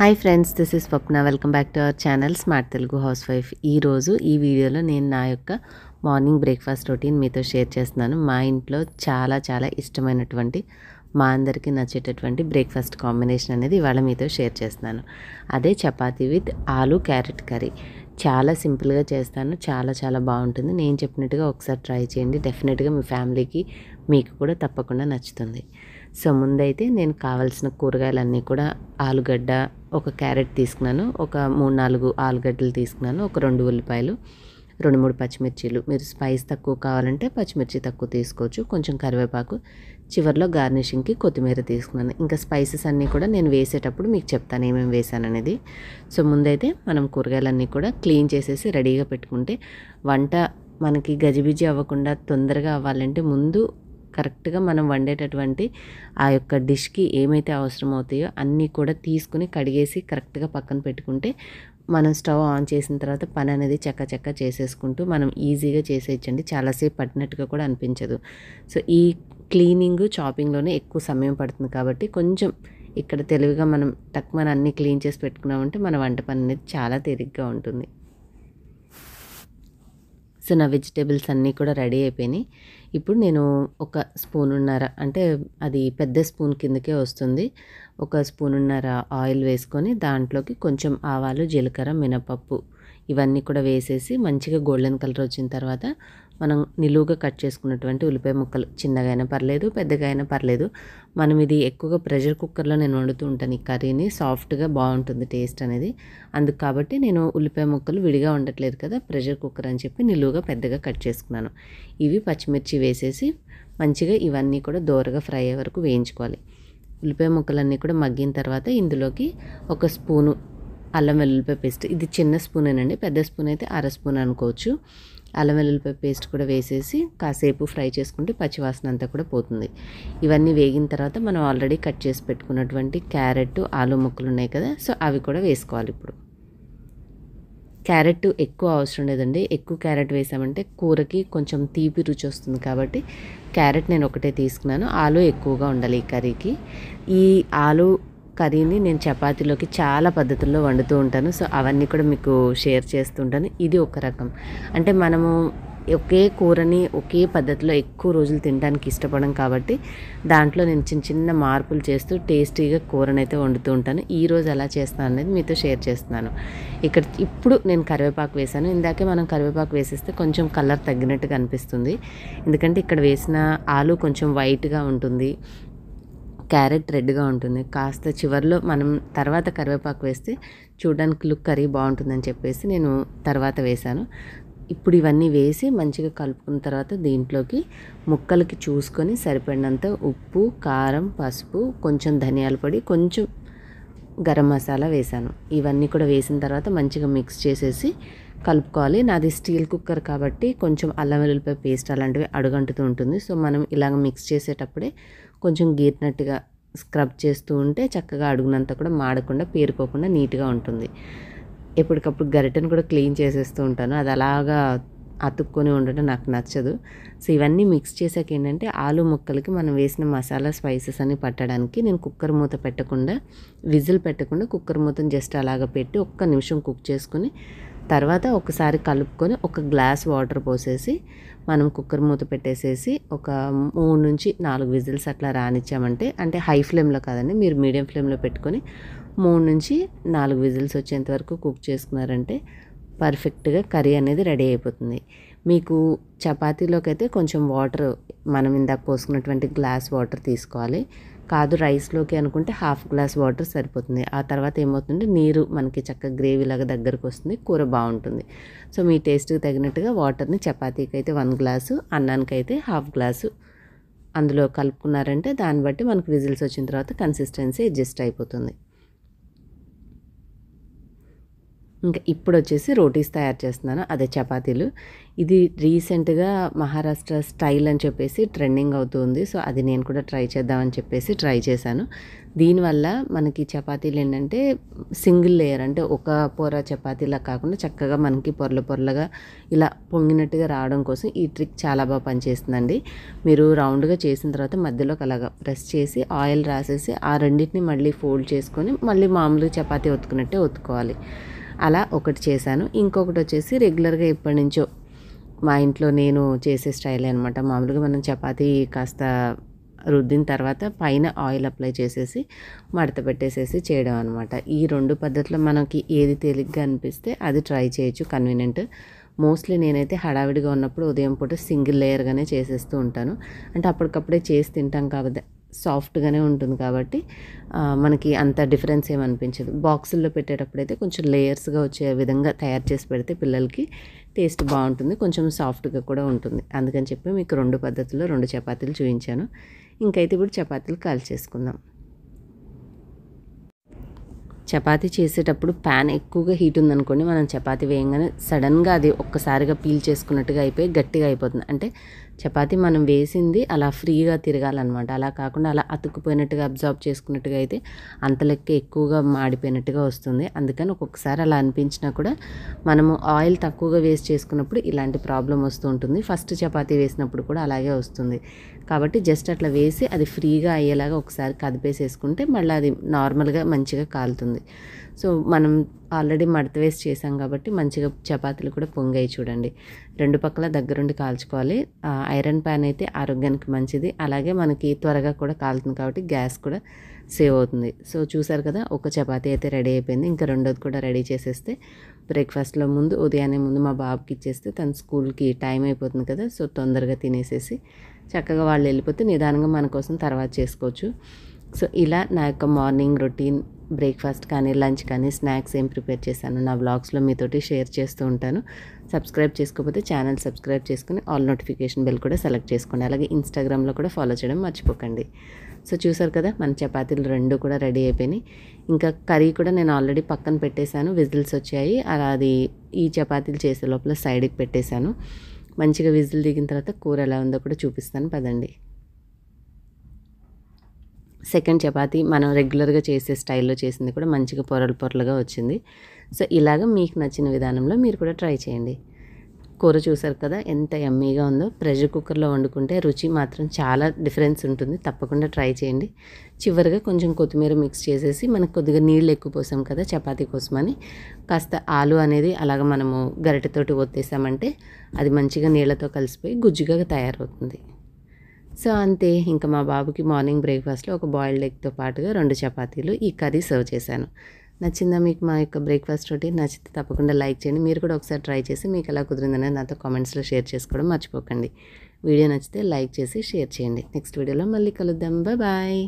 hi friends this is Swapna welcome back to our channel smart Telugu housewife ఈరోజు ఈ వీడియోలో నేను నా యొక్క మార్నింగ్ బ్రేక్ఫాస్ట్ రొటీన్ మీతో షేర్ చేస్తున్నాను మా ఇంట్లో చాలా చాలా ఇష్టమైనటువంటి మా అందరికీ నచ్చేటటువంటి బ్రేక్ఫాస్ట్ కాంబినేషన్ అనేది ఇవాళ మీతో షేర్ చేస్తున్నాను అదే chapati with aloo carrot curry చాలా సింపుల్గా చేస్తాను చాలా చాలా బాగుంటుంది నేను చెప్పినట్టుగా ఒకసారి ట్రై చేయండి డెఫినెట్గా మీ ఫ్యామిలీకి మీకు కూడా తప్పకుండా నచ్చుతుంది సో ముందైతే నేను కావాల్సిన కూరగాయలన్నీ కూడా ఆలుగడ్డ ఒక క్యారెట్ తీసుకున్నాను ఒక మూడు నాలుగు ఆలుగడ్డలు తీసుకున్నాను ఒక రెండు ఉల్లిపాయలు రెండు మూడు పచ్చిమిర్చీలు మీరు స్పైస్ తక్కువ కావాలంటే పచ్చిమిర్చి తక్కువ తీసుకోవచ్చు కొంచెం కరివేపాకు చివరిలో గార్నిషింగ్కి కొత్తిమీర తీసుకున్నాను ఇంకా స్పైసెస్ అన్నీ కూడా నేను వేసేటప్పుడు మీకు చెప్తాను ఏమేమి వేసాను అనేది సో ముందైతే మనం కూరగాయలన్నీ కూడా క్లీన్ చేసేసి రెడీగా పెట్టుకుంటే వంట మనకి గజిబిజి అవ్వకుండా తొందరగా అవ్వాలంటే ముందు కరెక్ట్గా మనం వండేటటువంటి ఆ యొక్క డిష్కి ఏమైతే అవసరమవుతాయో అన్నీ కూడా తీసుకుని కడిగేసి కరెక్ట్గా పక్కన పెట్టుకుంటే మనం స్టవ్ ఆన్ చేసిన తర్వాత పని అనేది చక్క చక్క చేసేసుకుంటూ మనం ఈజీగా చేసేయచ్చండి చాలాసేపు పట్టినట్టుగా కూడా అనిపించదు సో ఈ క్లీనింగ్ చాపింగ్లోనే ఎక్కువ సమయం పడుతుంది కాబట్టి కొంచెం ఇక్కడ తెలివిగా మనం తక్కువ అన్నీ క్లీన్ చేసి పెట్టుకున్నామంటే మన వంట పని అనేది చాలా తేలిగ్గా ఉంటుంది సో నా వెజిటేబుల్స్ అన్నీ కూడా రెడీ అయిపోయినాయి ఇప్పుడు నేను ఒక స్పూన్ ఉన్నర అంటే అది పెద్ద స్పూన్ కిందకే వస్తుంది ఒక స్పూన్ ఉన్నర ఆయిల్ వేసుకొని దాంట్లోకి కొంచెం ఆవాలు జీలకర్ర మినపప్పు ఇవన్నీ కూడా వేసేసి మంచిగా గోల్డెన్ కలర్ వచ్చిన తర్వాత మనం నిలువుగా కట్ చేసుకున్నటువంటి ఉల్లిపాయ ముక్కలు చిన్నగా అయినా పర్లేదు పెద్దగా అయినా పర్లేదు మనం ఇది ఎక్కువగా ప్రెషర్ కుక్కర్లో నేను వండుతూ ఉంటాను ఈ కర్రీని సాఫ్ట్గా బాగుంటుంది టేస్ట్ అనేది అందుకు కాబట్టి నేను ఉల్లిపాయ ముక్కలు విడిగా ఉండట్లేదు కదా ప్రెషర్ కుక్కర్ అని చెప్పి నిలువుగా పెద్దగా కట్ చేసుకున్నాను ఇవి పచ్చిమిర్చి వేసేసి మంచిగా ఇవన్నీ కూడా దోరగా ఫ్రై అయ్యే వరకు వేయించుకోవాలి ఉల్లిపాయ ముక్కలన్నీ కూడా మగ్గిన తర్వాత ఇందులోకి ఒక స్పూను అల్లం వెల్లుల్లిపాయ పేస్ట్ ఇది చిన్న స్పూనేనండి పెద్ద స్పూన్ అయితే అర స్పూన్ అనుకోవచ్చు అల్లం వెల్లుల్లిపాయ పేస్ట్ కూడా వేసేసి కాసేపు ఫ్రై చేసుకుంటే పచ్చివాసన అంతా కూడా పోతుంది ఇవన్నీ వేగిన తర్వాత మనం ఆల్రెడీ కట్ చేసి పెట్టుకున్నటువంటి క్యారెట్ ఆలు ముక్కలు ఉన్నాయి కదా సో అవి కూడా వేసుకోవాలి ఇప్పుడు క్యారెట్ ఎక్కువ అవసరం లేదండి ఎక్కువ క్యారెట్ వేసామంటే కూరకి కొంచెం తీపి రుచి వస్తుంది కాబట్టి క్యారెట్ నేను ఒకటే తీసుకున్నాను ఆలు ఎక్కువగా ఉండాలి ఈ కర్రీకి ఈ ఆలు కర్రీని నేను చపాతీలోకి చాలా పద్ధతుల్లో వండుతూ ఉంటాను సో అవన్నీ కూడా మీకు షేర్ చేస్తుంటాను ఇది ఒక రకం అంటే మనము ఒకే కూరని ఒకే పద్ధతిలో ఎక్కువ రోజులు తినడానికి ఇష్టపడడం కాబట్టి దాంట్లో నేను చిన్న చిన్న మార్పులు చేస్తూ టేస్టీగా కూరని అయితే వండుతూ ఉంటాను ఈరోజు ఎలా చేస్తాను అనేది మీతో షేర్ చేస్తున్నాను ఇక్కడ ఇప్పుడు నేను కరివేపాకు వేశాను ఇందాకే మనం కరివేపాకు వేసేస్తే కొంచెం కలర్ తగ్గినట్టుగా అనిపిస్తుంది ఎందుకంటే ఇక్కడ వేసిన ఆలు కొంచెం వైట్గా ఉంటుంది క్యారెట్ రెడ్గా ఉంటుంది కాస్త చివరిలో మనం తర్వాత కరివేపాకు వేస్తే చూడడానికి లుక్ కర్రీ బాగుంటుందని చెప్పేసి నేను తర్వాత వేశాను ఇప్పుడు ఇవన్నీ వేసి మంచిగా కలుపుకున్న తర్వాత దీంట్లోకి ముక్కలకి చూసుకొని సరిపడినంత ఉప్పు కారం పసుపు కొంచెం ధనియాల పొడి కొంచెం గరం మసాలా వేశాను ఇవన్నీ కూడా వేసిన తర్వాత మంచిగా మిక్స్ చేసేసి కలుపుకోవాలి నాది స్టీల్ కుక్కర్ కాబట్టి కొంచెం అల్లం వెల్లుల్లిపాయ పేస్ట్ అలాంటివి అడుగంటుతూ ఉంటుంది సో మనం ఇలాగ మిక్స్ చేసేటప్పుడే కొంచెం గీర్నట్టుగా స్క్రబ్ చేస్తూ ఉంటే చక్కగా అడుగునంతా కూడా మాడకుండా పేరుకోకుండా నీట్గా ఉంటుంది ఎప్పటికప్పుడు గరిటెను కూడా క్లీన్ చేసేస్తూ ఉంటాను అది అలాగా అతుక్కొని ఉండడం నాకు నచ్చదు సో ఇవన్నీ మిక్స్ చేసాక ఏంటంటే ఆలు ముక్కలకి మనం వేసిన మసాలా స్పైసెస్ అని పట్టడానికి నేను కుక్కర్ మూత పెట్టకుండా విజిల్ పెట్టకుండా కుక్కర్ మూతను జస్ట్ అలాగ పెట్టి ఒక్క నిమిషం కుక్ చేసుకుని తర్వాత ఒకసారి కలుపుకొని ఒక గ్లాస్ వాటర్ పోసేసి మనం కుక్కర్ మూత పెట్టేసేసి ఒక మూడు నుంచి నాలుగు విజిల్స్ అట్లా రానిచ్చామంటే అంటే హై ఫ్లేమ్లో కాదండి మీరు మీడియం ఫ్లేమ్లో పెట్టుకొని మూడు నుంచి నాలుగు విజిల్స్ వచ్చేంత వరకు కుక్ చేసుకున్నారంటే పర్ఫెక్ట్గా కర్రీ అనేది రెడీ అయిపోతుంది మీకు చపాతీలోకైతే కొంచెం వాటర్ మనం ఇందాక పోసుకున్నటువంటి గ్లాస్ వాటర్ తీసుకోవాలి కాదు రైస్లోకి అనుకుంటే హాఫ్ గ్లాస్ వాటర్ సరిపోతుంది ఆ తర్వాత ఏమవుతుందంటే నీరు మనకి చక్కగా గ్రేవీ లాగా దగ్గరకు వస్తుంది కూర బాగుంటుంది సో మీ టేస్ట్కి తగినట్టుగా వాటర్ని చపాతీకి అయితే వన్ గ్లాసు అన్నానికి అయితే హాఫ్ గ్లాసు అందులో కలుపుకున్నారంటే దాన్ని బట్టి మనకు విజిల్స్ వచ్చిన తర్వాత కన్సిస్టెన్సీ అడ్జస్ట్ అయిపోతుంది ఇంకా ఇప్పుడు వచ్చేసి రోటీస్ తయారు చేస్తున్నాను అదే చపాతీలు ఇది రీసెంట్గా మహారాష్ట్ర స్టైల్ అని చెప్పేసి ట్రెండింగ్ అవుతుంది సో అది నేను కూడా ట్రై చేద్దామని చెప్పేసి ట్రై చేశాను దీనివల్ల మనకి చపాతీలు ఏంటంటే సింగిల్ లేయర్ అంటే ఒక పొర చపాతీలా కాకుండా చక్కగా మనకి పొరలు పొరలుగా ఇలా పొంగినట్టుగా రావడం కోసం ఈ ట్రిక్ చాలా బాగా పనిచేస్తుందండి మీరు రౌండ్గా చేసిన తర్వాత మధ్యలోకి అలాగా ప్రెస్ చేసి ఆయిల్ రాసేసి ఆ రెండింటిని మళ్ళీ ఫోల్డ్ చేసుకొని మళ్ళీ మామూలుగా చపాతీ ఒత్తుకున్నట్టే ఒత్తుకోవాలి అలా ఒకటి చేశాను ఇంకొకటి వచ్చేసి రెగ్యులర్గా ఎప్పటి నుంచో మా ఇంట్లో నేను చేసే స్టైల్ అనమాట మామూలుగా మనం చపాతీ కాస్త రుద్దిన తర్వాత పైన ఆయిల్ అప్లై చేసేసి మడత పెట్టేసేసి చేయడం అనమాట ఈ రెండు పద్ధతులు మనకి ఏది తేలిగ్గా అనిపిస్తే అది ట్రై చేయొచ్చు కన్వీనియంట్ మోస్ట్లీ నేనైతే హడావిడిగా ఉన్నప్పుడు ఉదయం పూట సింగిల్ లేయర్గానే చేసేస్తూ ఉంటాను అంటే అప్పటికప్పుడే చేసి తింటాం కాబట్టి సాఫ్ట్గానే ఉంటుంది కాబట్టి మనకి అంత డిఫరెన్స్ ఏమనిపించదు బాక్సుల్లో పెట్టేటప్పుడు అయితే కొంచెం లేయర్స్గా వచ్చే విధంగా తయారు చేసి పెడితే పిల్లలకి టేస్ట్ బాగుంటుంది కొంచెం సాఫ్ట్గా కూడా ఉంటుంది అందుకని చెప్పి మీకు రెండు పద్ధతుల్లో రెండు చపాతీలు చూపించాను ఇంకైతే ఇప్పుడు చపాతీలు కాల్చేసుకుందాం చపాతి చేసేటప్పుడు ప్యాన్ ఎక్కువగా హీట్ ఉందనుకోండి మనం చపాతి వేయంగానే సడన్గా అది ఒక్కసారిగా పీల్ చేసుకున్నట్టుగా అయిపోయి గట్టిగా అయిపోతుంది అంటే చపాతి మనం వేసింది అలా ఫ్రీగా తిరగాలన్నమాట అలా కాకుండా అలా అతుక్కుపోయినట్టుగా అబ్జార్బ్ చేసుకున్నట్టుగా అయితే అంత లెక్క ఎక్కువగా మాడిపోయినట్టుగా వస్తుంది అందుకని ఒక్కొక్కసారి అలా అనిపించినా కూడా మనము ఆయిల్ తక్కువగా వేస్ట్ చేసుకున్నప్పుడు ఇలాంటి ప్రాబ్లం వస్తూ ఉంటుంది ఫస్ట్ చపాతి వేసినప్పుడు కూడా అలాగే వస్తుంది కాబట్టి జస్ట్ అట్లా వేసి అది ఫ్రీగా అయ్యేలాగా ఒకసారి కదిపేసేసుకుంటే మళ్ళీ అది నార్మల్గా మంచిగా కాలుతుంది సో మనం ఆల్రెడీ మడత వేసి చేసాం కాబట్టి మంచిగా చపాతీలు కూడా పొంగాయి చూడండి రెండు పక్కల దగ్గరుండి కాల్చుకోవాలి ఐరన్ ప్యాన్ అయితే ఆరోగ్యానికి మంచిది అలాగే మనకి త్వరగా కూడా కాలుతుంది కాబట్టి గ్యాస్ కూడా సేవ్ అవుతుంది సో చూసారు కదా ఒక చపాతి అయితే రెడీ అయిపోయింది ఇంకా రెండోది కూడా రెడీ చేసేస్తే బ్రేక్ఫాస్ట్లో ముందు ఉదయాన్నే ముందు మా బాబుకి ఇచ్చేస్తే తను స్కూల్కి టైం అయిపోతుంది కదా సో తొందరగా తినేసేసి చక్కగా వాళ్ళు వెళ్ళిపోతే నిదానంగా మన కోసం తర్వాత చేసుకోవచ్చు సో ఇలా నా యొక్క మార్నింగ్ రొటీన్ బ్రేక్ఫాస్ట్ కానీ లంచ్ కానీ స్నాక్స్ ఏం ప్రిపేర్ చేశాను నా బ్లాగ్స్లో మీతోటి షేర్ చేస్తూ ఉంటాను సబ్స్క్రైబ్ చేసుకోకపోతే ఛానల్ సబ్స్క్రైబ్ చేసుకుని ఆల్ నోటిఫికేషన్ బెల్ కూడా సెలెక్ట్ చేసుకోండి అలాగే ఇన్స్టాగ్రామ్లో కూడా ఫాలో చేయడం మర్చిపోకండి సో చూసారు కదా మన చపాతీలు రెండు కూడా రెడీ అయిపోయినాయి ఇంకా కర్రీ కూడా నేను ఆల్రెడీ పక్కన పెట్టేశాను విజిల్స్ వచ్చాయి అలా అది ఈ చపాతీలు చేసే లోపల సైడ్కి పెట్టేశాను మంచిగా విజిల్ దిగిన తర్వాత కూర ఎలా ఉందో కూడా చూపిస్తాను పదండి సెకండ్ చపాతి మనం రెగ్యులర్గా చేసే స్టైల్లో చేసింది కూడా మంచిగా పొరలు పొరలుగా వచ్చింది సో ఇలాగ మీకు నచ్చిన విధానంలో మీరు కూడా ట్రై చేయండి కూర చూసారు కదా ఎంత ఎమ్మీగా ఉందో ప్రెషర్ కుక్కర్లో వండుకుంటే రుచి మాత్రం చాలా డిఫరెన్స్ ఉంటుంది తప్పకుండా ట్రై చేయండి చివరిగా కొంచెం కొత్తిమీర మిక్స్ చేసేసి మనకు కొద్దిగా నీళ్ళు ఎక్కువ పోసాం కదా చపాతీ కోసమని కాస్త ఆలు అనేది అలాగ మనము గరిటెతోటి ఒత్తేసామంటే అది మంచిగా నీళ్ళతో కలిసిపోయి గుజ్జుగా తయారవుతుంది సో అంతే ఇంకా మా బాబుకి మార్నింగ్ బ్రేక్ఫాస్ట్లో ఒక బాయిల్డ్ ఎగ్తో పాటుగా రెండు చపాతీలు ఈ కర్రీ సర్వ్ చేశాను నచ్చిందా మీకు మా యొక్క బ్రేక్ఫాస్ట్ రొటీన్ నచ్చితే తప్పకుండా లైక్ చేయండి మీరు కూడా ఒకసారి ట్రై చేసి మీకు ఎలా కుదిరిందనేది నాతో కామెంట్స్లో షేర్ చేసుకోవడం మర్చిపోకండి వీడియో నచ్చితే లైక్ చేసి షేర్ చేయండి నెక్స్ట్ వీడియోలో మళ్ళీ కలుద్దాం బాయ్